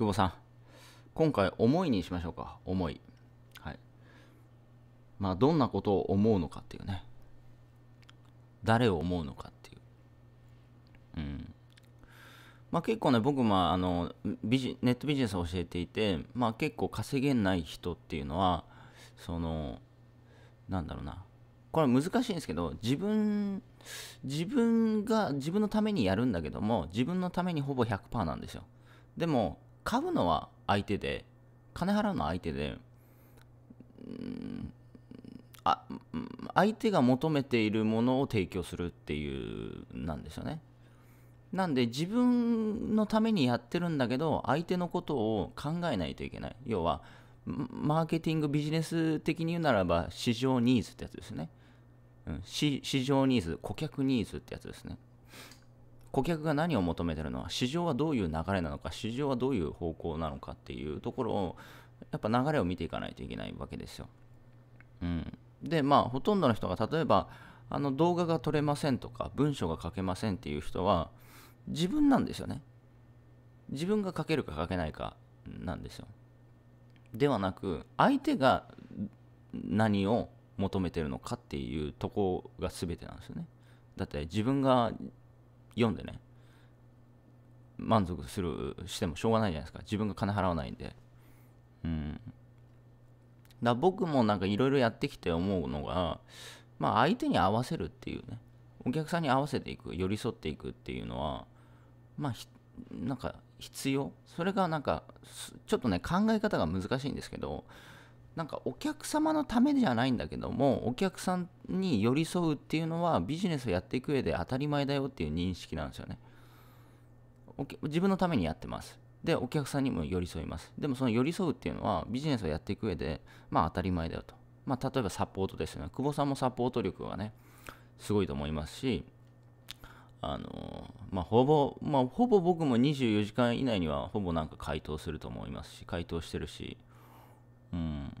久保さん。今回、思いにしましょうか。思い。はい。まあ、どんなことを思うのかっていうね。誰を思うのかっていう。うん。まあ結構ね、僕もあのビジネットビジネスを教えていて、まあ結構稼げない人っていうのは、その、なんだろうな。これ難しいんですけど、自分、自分が、自分のためにやるんだけども、自分のためにほぼ100%なんですよ。でも、買うのは相手で、金払うのは相手で、うんあ相手が求めているものを提供するっていうなんですよね。なんで自分のためにやってるんだけど相手のことを考えないといけない。要はマーケティングビジネス的に言うならば市場ニーズってやつですね。うん、市場ニーズ顧客ニーズってやつですね。顧客が何を求めてるのは市場はどういう流れなのか市場はどういう方向なのかっていうところをやっぱ流れを見ていかないといけないわけですよ。うん、でまあほとんどの人が例えばあの動画が撮れませんとか文章が書けませんっていう人は自分なんですよね。自分が書けるか書けないかなんですよ。ではなく相手が何を求めてるのかっていうとこが全てなんですよね。だって自分が読んでね、満足する、してもしょうがないじゃないですか。自分が金払わないんで。うん。だ僕もなんかいろいろやってきて思うのが、まあ相手に合わせるっていうね、お客さんに合わせていく、寄り添っていくっていうのは、まあなんか必要それがなんかちょっとね考え方が難しいんですけどなんかお客様のためじゃないんだけどもお客さんに寄り添うっていうのはビジネスをやっていく上で当たり前だよっていう認識なんですよね自分のためにやってますでお客さんにも寄り添いますでもその寄り添うっていうのはビジネスをやっていく上でまあ当たり前だよとまあ例えばサポートですよね久保さんもサポート力はねすごいと思いますしあのまあ、ほぼ、まあ、ほぼ僕も24時間以内にはほぼなんか回答すると思いますし、回答してるし、うん。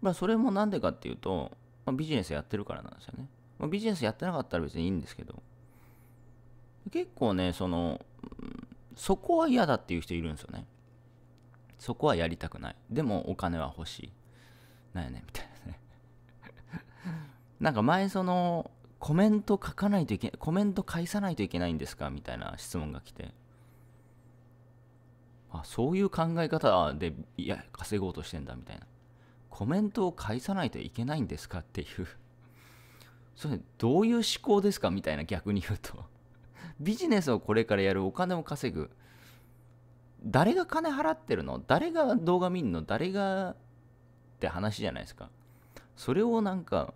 まあ、それもなんでかっていうと、まあ、ビジネスやってるからなんですよね。まあ、ビジネスやってなかったら別にいいんですけど、結構ね、その、そこは嫌だっていう人いるんですよね。そこはやりたくない。でもお金は欲しい。なんやねみたいなね。なんか前その、コメント書かないといけない、コメント返さないといけないんですかみたいな質問が来て。あそういう考え方でいや稼ごうとしてんだみたいなコメントを返さないといけないんですかっていう それどういう思考ですかみたいな逆に言うと ビジネスをこれからやるお金を稼ぐ誰が金払ってるの誰が動画見んの誰がって話じゃないですかそれをなんか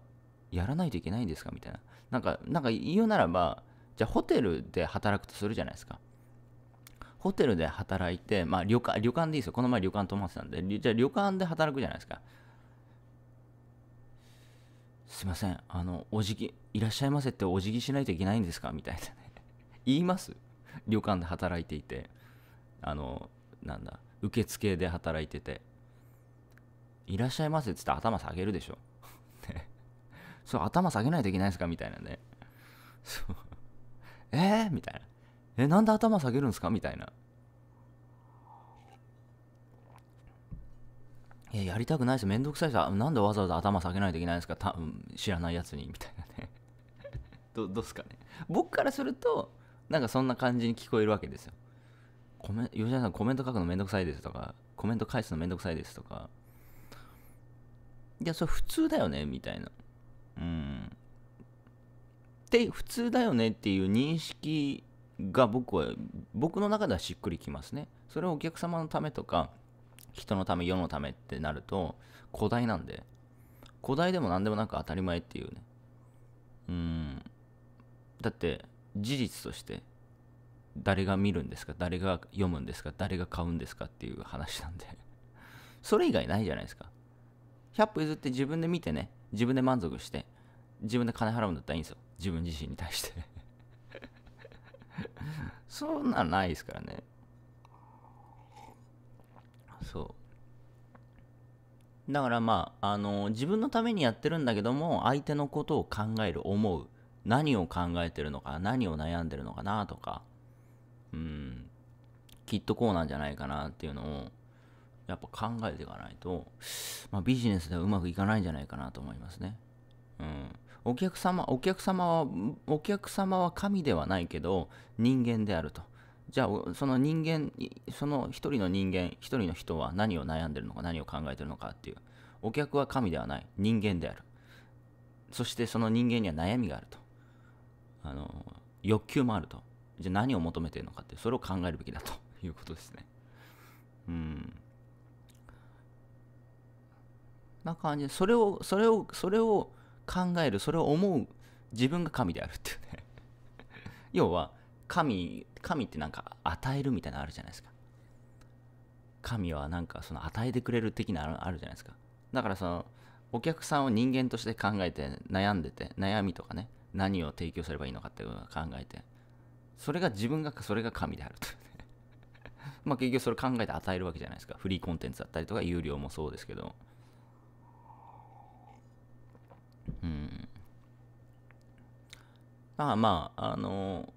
やらないといけないんですかみたいななんかなんか言うならばじゃあホテルで働くとするじゃないですかホテルで働いて、まあ、旅館、旅館でいいですよ。この前旅館泊まってたんで、じゃあ旅館で働くじゃないですか。すいません、あの、お辞儀、いらっしゃいませってお辞儀しないといけないんですかみたいなね。言います旅館で働いていて、あの、なんだ、受付で働いてて、いらっしゃいませって言って頭下げるでしょ。ねそう、頭下げないといけないですかみたいなね。そう。えー、みたいな。えなんで頭下げるんですかみたいないややりたくないですめんどくさいさなんでわざわざ頭下げないといけないんですか多ん、知らないやつにみたいなね どどうすかね僕からするとなんかそんな感じに聞こえるわけですよコメ吉田さんコメント書くのめんどくさいですとかコメント返すのめんどくさいですとかいやそれ普通だよねみたいなうんで普通だよねっていう認識が僕は僕の中ではしっくりきますねそれをお客様のためとか人のため世のためってなると古代なんで古代でも何でもなく当たり前っていうねうんだって事実として誰が見るんですか誰が読むんですか誰が買うんですかっていう話なんでそれ以外ないじゃないですか100歩譲って自分で見てね自分で満足して自分で金払うんだったらいいんですよ自分自身に対して そんなんないですからね。そう。だからまあ、あの自分のためにやってるんだけども、相手のことを考える、思う。何を考えてるのか、何を悩んでるのかなとか、うん、きっとこうなんじゃないかなっていうのを、やっぱ考えていかないと、まあ、ビジネスではうまくいかないんじゃないかなと思いますね。うん。お客様、お客様は、お客様は神ではないけど、人間であると。じゃあ、その人間、その一人の人間、一人の人は何を悩んでるのか、何を考えてるのかっていう。お客は神ではない、人間である。そしてその人間には悩みがあると。あの、欲求もあると。じゃあ何を求めてるのかって、それを考えるべきだということですね。うん。な感じで、それを、それを、それを、考える、それを思う自分が神であるっていうね 要は、神、神ってなんか与えるみたいなのあるじゃないですか。神はなんかその与えてくれる的なのあるじゃないですか。だからその、お客さんを人間として考えて悩んでて、悩みとかね、何を提供すればいいのかっていうのを考えて、それが自分が、それが神であると、ね まあ結局それ考えて与えるわけじゃないですか。フリーコンテンツだったりとか、有料もそうですけど。だまあ、あの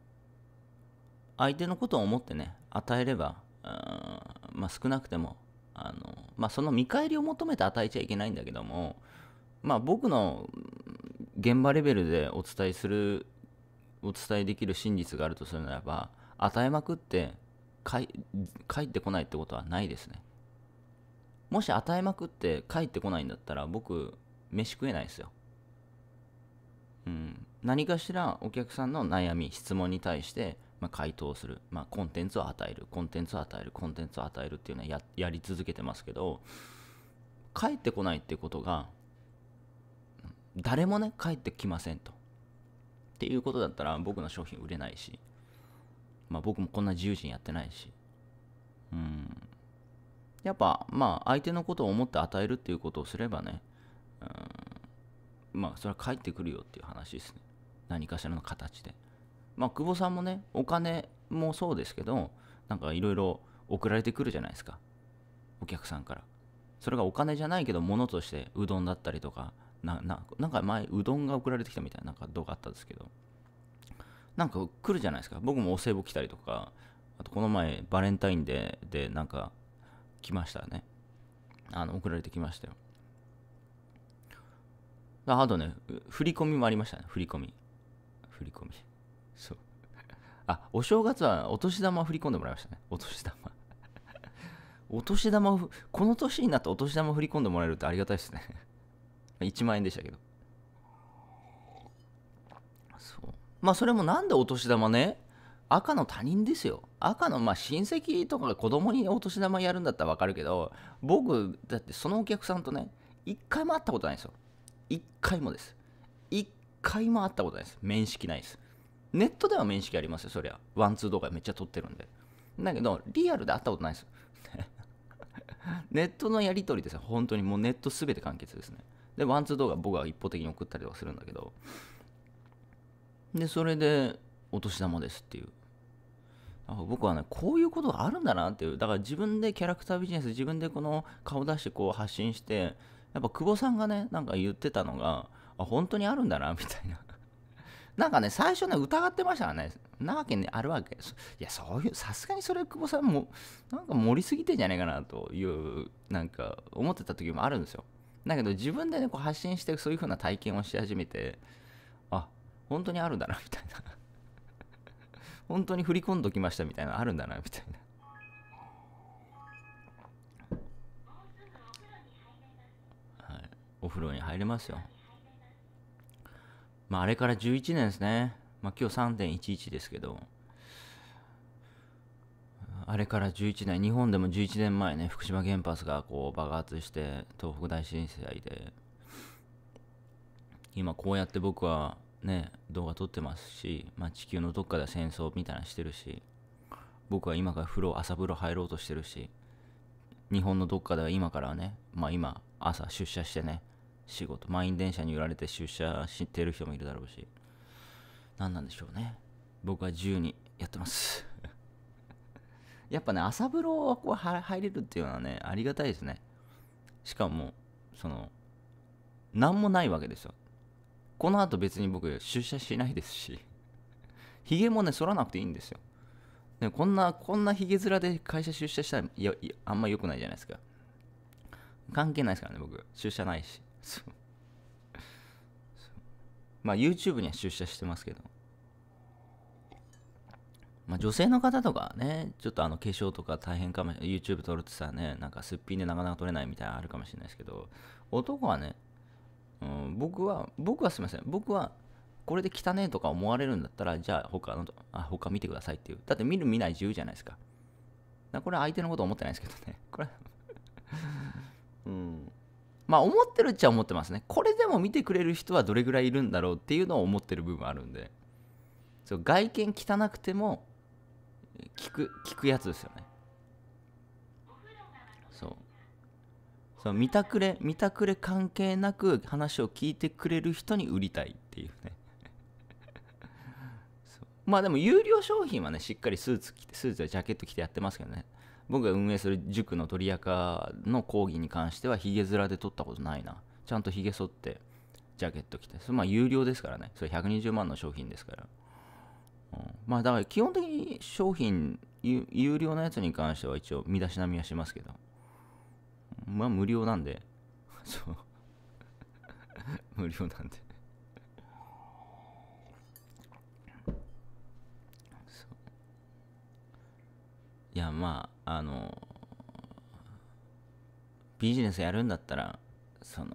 相手のことを思ってね、与えれば、あまあ、少なくても、あのまあ、その見返りを求めて与えちゃいけないんだけども、まあ、僕の現場レベルでお伝えするお伝えできる真実があるとするならば与えまくって帰ってこないってことはないですねもし与えまくって帰ってこないんだったら僕飯食えないですようん何かしらお客さんの悩み質問に対して、まあ、回答する、まあ、コンテンツを与えるコンテンツを与えるコンテンツを与えるっていうのはややり続けてますけど帰ってこないってことが誰もね帰ってきませんとっていうことだったら僕の商品売れないし、まあ、僕もこんな自由人やってないしうんやっぱまあ相手のことを思って与えるっていうことをすればねうんまあそれは帰ってくるよっていう話ですね何かしらの形で。まあ、久保さんもね、お金もそうですけど、なんかいろいろ送られてくるじゃないですか。お客さんから。それがお金じゃないけど、物としてうどんだったりとか、なななんか前、うどんが送られてきたみたいななんか動画あったんですけど、なんか来るじゃないですか。僕もお歳暮来たりとか、あとこの前、バレンタインデーでなんか来ましたね。あの、送られてきましたよ。あとね、振り込みもありましたね、振り込み。振り込み。そう。あ、お正月はお年玉振り込んでもらいましたね。お年玉 お年玉を、この年になってお年玉振り込んでもらえるってありがたいですね1万円でしたけど。そう。まあそれもなんでお年玉ね赤の他人ですよ。赤のまあ親戚とか子供にお年玉やるんだったらわかるけど、僕、だってそのお客さんとね、一回も会ったことないんですよ。一回もです。回も会ったことないです。面識ないです。ネットでは面識ありますよ、そりゃ。ワンツー動画めっちゃ撮ってるんで。だけど、リアルで会ったことないです。ネットのやり取りです本当にもうネットすべて完結ですね。で、ワンツー動画僕は一方的に送ったりとかするんだけど。で、それで、お年玉ですっていう。僕はね、こういうことがあるんだなっていう。だから自分でキャラクタービジネス、自分でこの顔出してこう発信して、やっぱ久保さんがね、なんか言ってたのが、あ、本当にあるんだな、みたいな。なんかね、最初ね、疑ってましたからね、なわけに、ね、あるわけ。いや、そういう、さすがにそれ、久保さんも、なんか盛りすぎてんじゃないかなという、なんか、思ってた時もあるんですよ。だけど、自分でね、こう発信して、そういう風な体験をし始めて、あ、本当にあるんだな、みたいな。本当に振り込んどきました、みたいな、あるんだな、みたいな。お風呂に入れますよ。まあ、あれから11年ですね。まあ、今日3.11ですけど、あれから11年、日本でも11年前ね、福島原発がこう爆発して、東北大震災で、今こうやって僕はね、動画撮ってますし、まあ、地球のどっかで戦争みたいなしてるし、僕は今から風呂、朝風呂入ろうとしてるし、日本のどっかでは今からね、まあ今、朝出社してね、仕事満員電車に揺られて出社してる人もいるだろうし何なんでしょうね僕は自由にやってます やっぱね朝風呂はこう入れるっていうのはねありがたいですねしかもその何もないわけですよこの後別に僕出社しないですしひげもね剃らなくていいんですよでこんなこんなひげ面で会社出社したらいやあんま良くないじゃないですか関係ないですからね僕出社ないしそう。まあ YouTube には出社してますけど。まあ女性の方とかね、ちょっとあの化粧とか大変かもしれない。YouTube 撮るってさね、なんかすっぴんでなかなか撮れないみたいなのあるかもしれないですけど、男はね、うん、僕は、僕はすみません。僕は、これで汚ねえとか思われるんだったら、じゃあ他の、あ、他見てくださいっていう。だって見る見ない自由じゃないですか。かこれは相手のこと思ってないですけどね。これうん。まあ思ってるっちゃ思ってますね。これでも見てくれる人はどれぐらいいるんだろうっていうのを思ってる部分あるんで。そう外見汚くても聞く、聞くやつですよね。そう。そう見たくれ、見たくれ関係なく話を聞いてくれる人に売りたいっていうね。まあでも有料商品はね、しっかりスーツ着て、スーツやジャケット着てやってますけどね。僕が運営する塾の鳥垢の講義に関してはヒゲ面で撮ったことないなちゃんとヒゲ剃ってジャケット着てそれまあ有料ですからねそれ120万の商品ですから、うん、まあだから基本的に商品有料のやつに関しては一応身だしなみはしますけどまあ無料なんで そう 無料なんであまああのビジネスやるんだったらその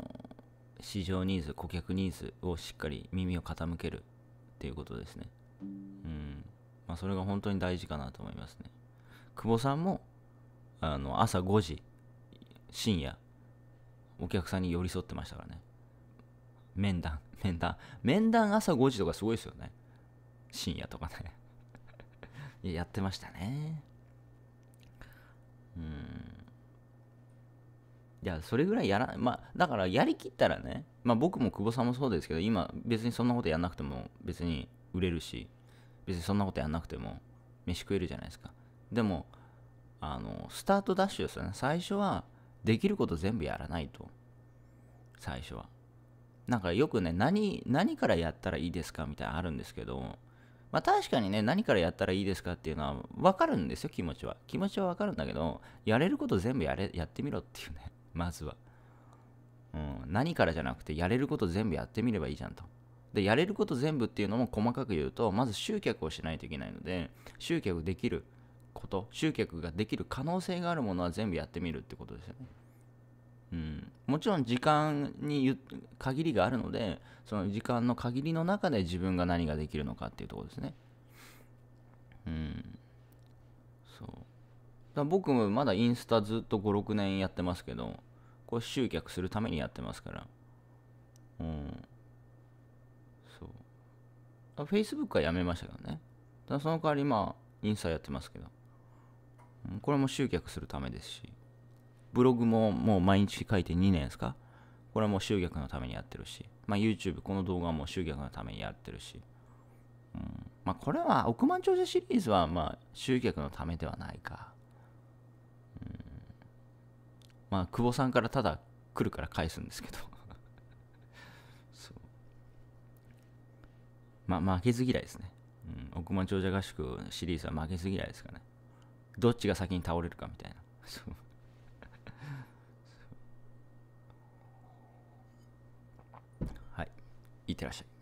市場ニーズ顧客ニーズをしっかり耳を傾けるっていうことですねうんまあそれが本当に大事かなと思いますね久保さんもあの朝5時深夜お客さんに寄り添ってましたからね面談 面談面談朝5時とかすごいですよね深夜とかね やってましたねうんいやそれぐらいやらなまあだからやりきったらねまあ僕も久保さんもそうですけど今別にそんなことやんなくても別に売れるし別にそんなことやんなくても飯食えるじゃないですかでもあのスタートダッシュですよね最初はできること全部やらないと最初はなんかよくね何何からやったらいいですかみたいなのあるんですけどまあ、確かにね、何からやったらいいですかっていうのは分かるんですよ、気持ちは。気持ちは分かるんだけど、やれること全部やれやってみろっていうね、まずは。うん、何からじゃなくて、やれること全部やってみればいいじゃんと。で、やれること全部っていうのも細かく言うと、まず集客をしないといけないので、集客できること、集客ができる可能性があるものは全部やってみるってことですよね。うん、もちろん時間に限りがあるのでその時間の限りの中で自分が何ができるのかっていうところですねうんそうだ僕もまだインスタずっと56年やってますけどこれ集客するためにやってますからうんそうあ Facebook はやめましたけどねだその代わりまあインスタやってますけどこれも集客するためですしブログももう毎日書いて2年ですかこれはもう集客のためにやってるし、まあ、YouTube この動画はもう集客のためにやってるし、うん、まあ、これは億万長者シリーズはまあ集客のためではないか、うん、まあ久保さんからただ来るから返すんですけど そうまあ負けず嫌いですね、うん、億万長者合宿シリーズは負けず嫌いですかねどっちが先に倒れるかみたいなそういってらっしゃい。